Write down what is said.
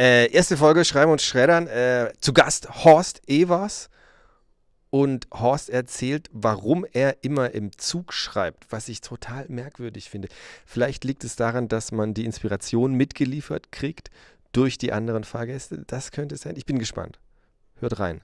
Äh, erste Folge Schreiben und Schreddern. Äh, zu Gast Horst Evers. Und Horst erzählt, warum er immer im Zug schreibt, was ich total merkwürdig finde. Vielleicht liegt es daran, dass man die Inspiration mitgeliefert kriegt durch die anderen Fahrgäste. Das könnte sein. Ich bin gespannt. Hört rein.